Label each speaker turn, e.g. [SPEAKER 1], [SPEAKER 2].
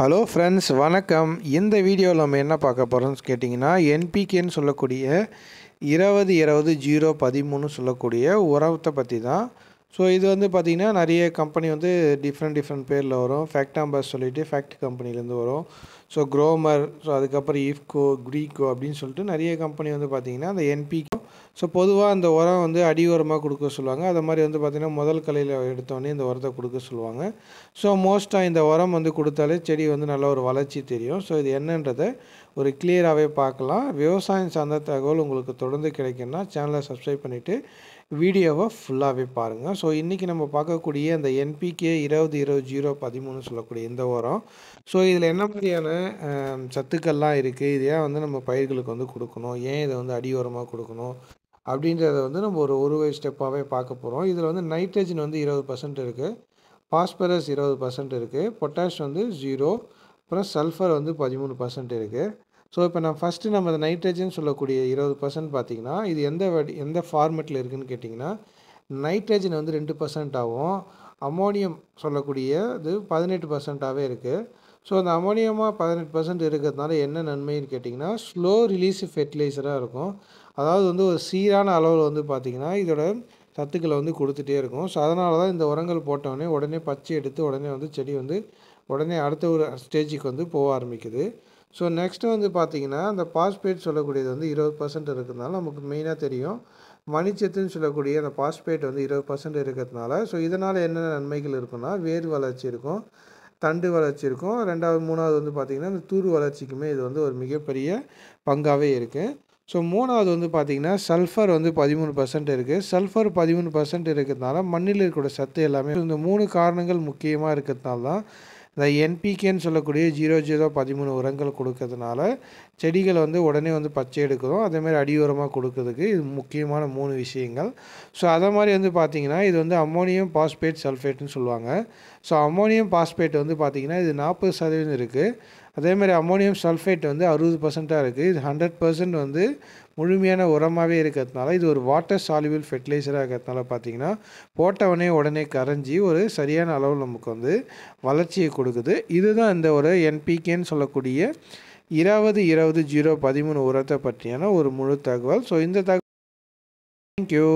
[SPEAKER 1] hello friends வணக்கம் இந்த வீடியோவில் நம்ம என்ன பார்க்க போகிறோம்னு கேட்டிங்கன்னா என்பிகேன்னு சொல்லக்கூடிய இருபது இருபது ஜீரோ பதிமூணு சொல்லக்கூடிய உறவத்தை பற்றி தான் ஸோ இது வந்து பார்த்திங்கன்னா நிறைய கம்பெனி வந்து டிஃப்ரெண்ட் டிஃப்ரெண்ட் பேரில் வரும் ஃபேக்டாம்பஸ் சொல்லிவிட்டு ஃபேக்ட் கம்பெனிலேருந்து வரும் ஸோ க்ரோமர் ஸோ அதுக்கப்புறம் இஃப்கோ க்ரீக்கோ அப்படின்னு சொல்லிட்டு நிறைய கம்பெனி வந்து பார்த்திங்கன்னா அந்த என்பிக்கோ ஸோ பொதுவாக அந்த உரம் வந்து அடி உரமாக கொடுக்க சொல்லுவாங்க அது மாதிரி வந்து பார்த்திங்கன்னா முதல் கலையில் எடுத்தோடனே இந்த உரத்தை கொடுக்க சொல்லுவாங்க ஸோ மோஸ்ட்டாக இந்த உரம் வந்து கொடுத்தாலே செடி வந்து நல்ல ஒரு வளர்ச்சி தெரியும் ஸோ இது என்னன்றதை ஒரு கிளியராகவே பார்க்கலாம் விவசாயம் சார்ந்த தகவல் உங்களுக்கு தொடர்ந்து கிடைக்குன்னா சேனலை சப்ஸ்கிரைப் பண்ணிவிட்டு வீடியோவை ஃபுல்லாகவே பாருங்கள் ஸோ இன்றைக்கி நம்ம பார்க்கக்கூடிய அந்த என்பிகே இருபது இருபது ஜீரோ பதிமூணு சொல்லக்கூடிய இந்த உரம் ஸோ இதில் என்ன மாதிரியான சத்துக்கள்லாம் இருக்குது இது ஏன் வந்து நம்ம பயிர்களுக்கு வந்து கொடுக்கணும் ஏன் இதை வந்து அடி உரமாக கொடுக்கணும் அப்படின்றத வந்து நம்ம ஒரு ஒரு வை ஸ்டெப்பாகவே பார்க்க போகிறோம் இதில் வந்து நைட்ரஜன் வந்து இருபது பர்சன்ட் இருக்குது பாஸ்பரஸ் இருபது பர்சன்ட் இருக்குது பொட்டாஷ் வந்து ஜீரோ அப்புறம் சல்ஃபர் வந்து பதிமூணு பர்சன்ட் இருக்குது ஸோ இப்போ நான் ஃபஸ்ட்டு நம்ம அந்த நைட்ரஜன் சொல்லக்கூடிய இருபது பர்சன்ட் பார்த்திங்கன்னா இது எந்த வடி எந்த ஃபார்மெட்டில் இருக்குதுன்னு கேட்டிங்கன்னா நைட்ரஜன் வந்து ரெண்டு பர்சன்ட் ஆகும் அமோனியம் சொல்லக்கூடிய இது பதினெட்டு பர்சன்ட்டாகவே இருக்குது ஸோ அந்த அமோனியமாக பதினெட்டு பர்சன்ட் இருக்கிறதுனால என்ன நன்மைன்னு கேட்டிங்கன்னா ஸ்லோ ரிலீஸ் ஃபெர்டிலைசராக இருக்கும் அதாவது வந்து ஒரு சீரான அளவில் வந்து பார்த்திங்கன்னா இதோட சத்துக்களை வந்து கொடுத்துட்டே இருக்கும் ஸோ அதனால தான் இந்த உரங்கள் போட்டோடனே உடனே பச்சை எடுத்து உடனே வந்து செடி வந்து உடனே அடுத்த ஒரு ஸ்டேஜுக்கு வந்து போக ஆரம்பிக்குது ஸோ நெக்ஸ்ட்டு வந்து பார்த்திங்கன்னா அந்த பாஸ்பேட் சொல்லக்கூடியது வந்து இருபது பர்சன்ட் இருக்கிறதுனால நமக்கு மெயினாக தெரியும் மணிச்சத்துன்னு சொல்லக்கூடிய அந்த பாஸ்பேட் வந்து இருபது பர்சன்ட் இருக்கிறதுனால ஸோ இதனால் என்னென்ன நன்மைகள் இருக்குன்னா வேர் வளர்ச்சி இருக்கும் தண்டு வளர்ச்சி இருக்கும் ரெண்டாவது மூணாவது வந்து பார்த்திங்கன்னா இந்த தூர் வளர்ச்சிக்குமே இது வந்து ஒரு மிகப்பெரிய பங்காகவே இருக்குது ஸோ மூணாவது வந்து பார்த்திங்கன்னா சல்ஃபர் வந்து பதிமூணு பர்சன்ட் இருக்குது சல்ஃபர் பதிமூணு பர்சன்ட் இருக்கிறதுனால மண்ணில் இருக்கக்கூடிய சத்து எல்லாமே இந்த மூணு காரணங்கள் முக்கியமாக இருக்கிறதுனால தான் இந்த என்பிகேன்னு சொல்லக்கூடிய ஜீரோ ஜீரோ பதிமூணு உரங்கள் கொடுக்கறதுனால செடிகள் வந்து உடனே வந்து பச்சை எடுக்கிறோம் அதேமாதிரி அடியோரமாக கொடுக்கறதுக்கு இது முக்கியமான மூணு விஷயங்கள் ஸோ அதை மாதிரி வந்து பார்த்திங்கன்னா இது வந்து அம்மோனியம் பாஸ்பேட் சல்ஃபேட்னு சொல்லுவாங்க ஸோ அம்மோனியம் பாஸ்பேட் வந்து பார்த்திங்கன்னா இது நாற்பது சதவீதம் இருக்குது அதேமாதிரி அம்மோனியம் சல்ஃபேட் வந்து அறுபது பர்சன்ட்டாக இருக்குது இது ஹண்ட்ரட் பர்சன்ட் வந்து முழுமையான உரமாகவே இருக்கிறதுனால இது ஒரு வாட்டர் சால்யூபிள் ஃபெர்டிலைசராக இருக்கிறதுனால பார்த்திங்கன்னா போட்டவனே உடனே கரைஞ்சி ஒரு சரியான அளவு நமக்கு வந்து வளர்ச்சியை கொடுக்குது இதுதான் இந்த ஒரு என்பிகேன்னு சொல்லக்கூடிய இருபது இருபது ஜீரோ பதிமூணு உரத்தை பற்றியான ஒரு முழு தகவல் ஸோ இந்த தகவல் தேங்க்யூ